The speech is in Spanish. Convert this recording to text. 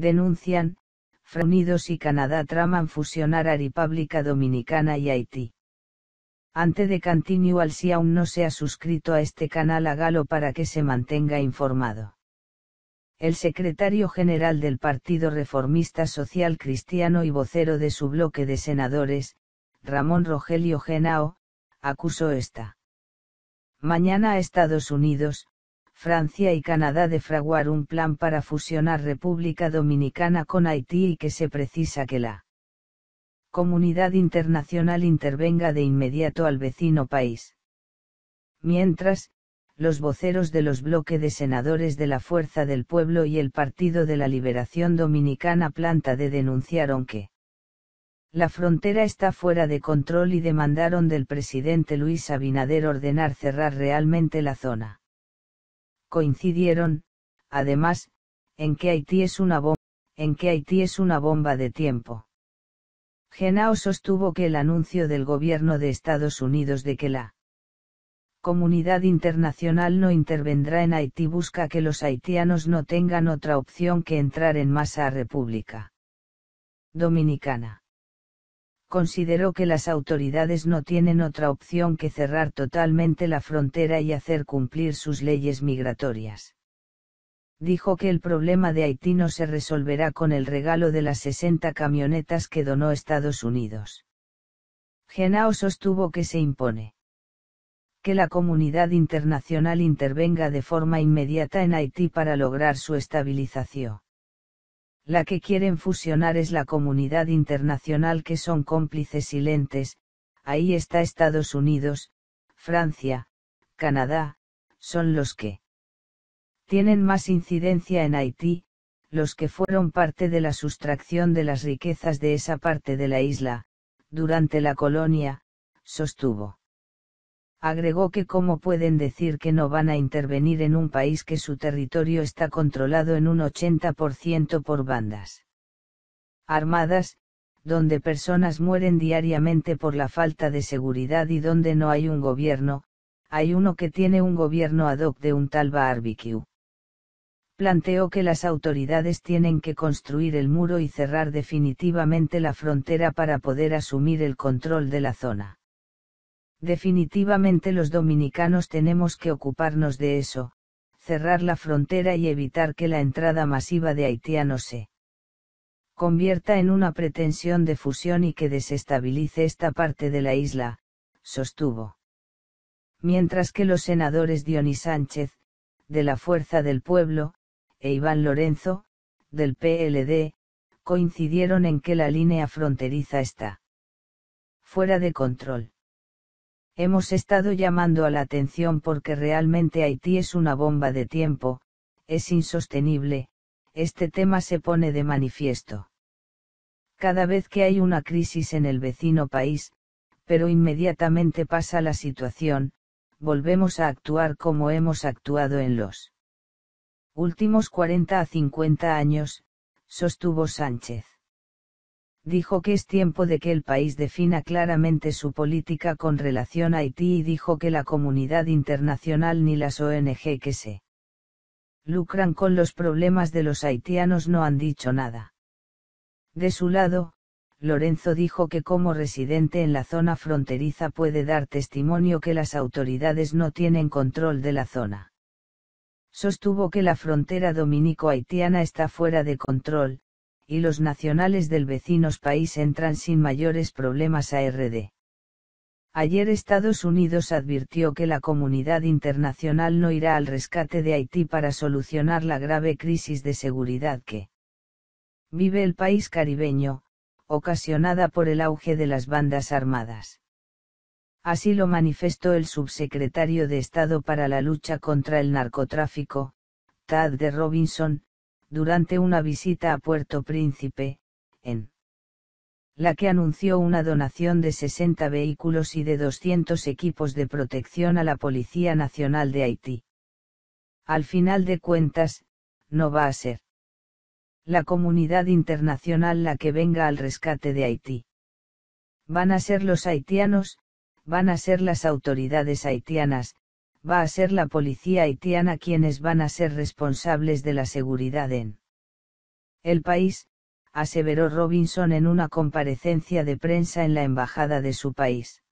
denuncian, Unidos y Canadá traman fusionar a República Dominicana y Haití. Ante de continual si aún no se ha suscrito a este canal hágalo para que se mantenga informado. El secretario general del Partido Reformista Social Cristiano y vocero de su bloque de senadores, Ramón Rogelio Genao, acusó esta mañana a Estados Unidos, Francia y Canadá de fraguar un plan para fusionar República Dominicana con Haití y que se precisa que la comunidad internacional intervenga de inmediato al vecino país. Mientras, los voceros de los bloques de senadores de la Fuerza del Pueblo y el Partido de la Liberación Dominicana Planta de denunciaron que la frontera está fuera de control y demandaron del presidente Luis Abinader ordenar cerrar realmente la zona coincidieron, además, en que Haití es una bomba, en que Haití es una bomba de tiempo. Genao sostuvo que el anuncio del gobierno de Estados Unidos de que la comunidad internacional no intervendrá en Haití busca que los haitianos no tengan otra opción que entrar en masa a República Dominicana consideró que las autoridades no tienen otra opción que cerrar totalmente la frontera y hacer cumplir sus leyes migratorias. Dijo que el problema de Haití no se resolverá con el regalo de las 60 camionetas que donó Estados Unidos. Genao sostuvo que se impone que la comunidad internacional intervenga de forma inmediata en Haití para lograr su estabilización la que quieren fusionar es la comunidad internacional que son cómplices silentes, ahí está Estados Unidos, Francia, Canadá, son los que tienen más incidencia en Haití, los que fueron parte de la sustracción de las riquezas de esa parte de la isla, durante la colonia, sostuvo agregó que cómo pueden decir que no van a intervenir en un país que su territorio está controlado en un 80% por bandas armadas, donde personas mueren diariamente por la falta de seguridad y donde no hay un gobierno, hay uno que tiene un gobierno ad hoc de un tal barbecue. Planteó que las autoridades tienen que construir el muro y cerrar definitivamente la frontera para poder asumir el control de la zona Definitivamente los dominicanos tenemos que ocuparnos de eso, cerrar la frontera y evitar que la entrada masiva de haitianos se convierta en una pretensión de fusión y que desestabilice esta parte de la isla, sostuvo. Mientras que los senadores Dionis Sánchez, de la Fuerza del Pueblo, e Iván Lorenzo, del PLD, coincidieron en que la línea fronteriza está fuera de control. Hemos estado llamando a la atención porque realmente Haití es una bomba de tiempo, es insostenible, este tema se pone de manifiesto. Cada vez que hay una crisis en el vecino país, pero inmediatamente pasa la situación, volvemos a actuar como hemos actuado en los últimos 40 a 50 años, sostuvo Sánchez dijo que es tiempo de que el país defina claramente su política con relación a Haití y dijo que la comunidad internacional ni las ONG que se lucran con los problemas de los haitianos no han dicho nada. De su lado, Lorenzo dijo que como residente en la zona fronteriza puede dar testimonio que las autoridades no tienen control de la zona. Sostuvo que la frontera dominico-haitiana está fuera de control, y los nacionales del vecinos país entran sin mayores problemas a RD. Ayer Estados Unidos advirtió que la comunidad internacional no irá al rescate de Haití para solucionar la grave crisis de seguridad que vive el país caribeño, ocasionada por el auge de las bandas armadas. Así lo manifestó el subsecretario de Estado para la lucha contra el narcotráfico, Tad de Robinson, durante una visita a Puerto Príncipe, en la que anunció una donación de 60 vehículos y de 200 equipos de protección a la Policía Nacional de Haití. Al final de cuentas, no va a ser la comunidad internacional la que venga al rescate de Haití. Van a ser los haitianos, van a ser las autoridades haitianas, va a ser la policía haitiana quienes van a ser responsables de la seguridad en el país, aseveró Robinson en una comparecencia de prensa en la embajada de su país.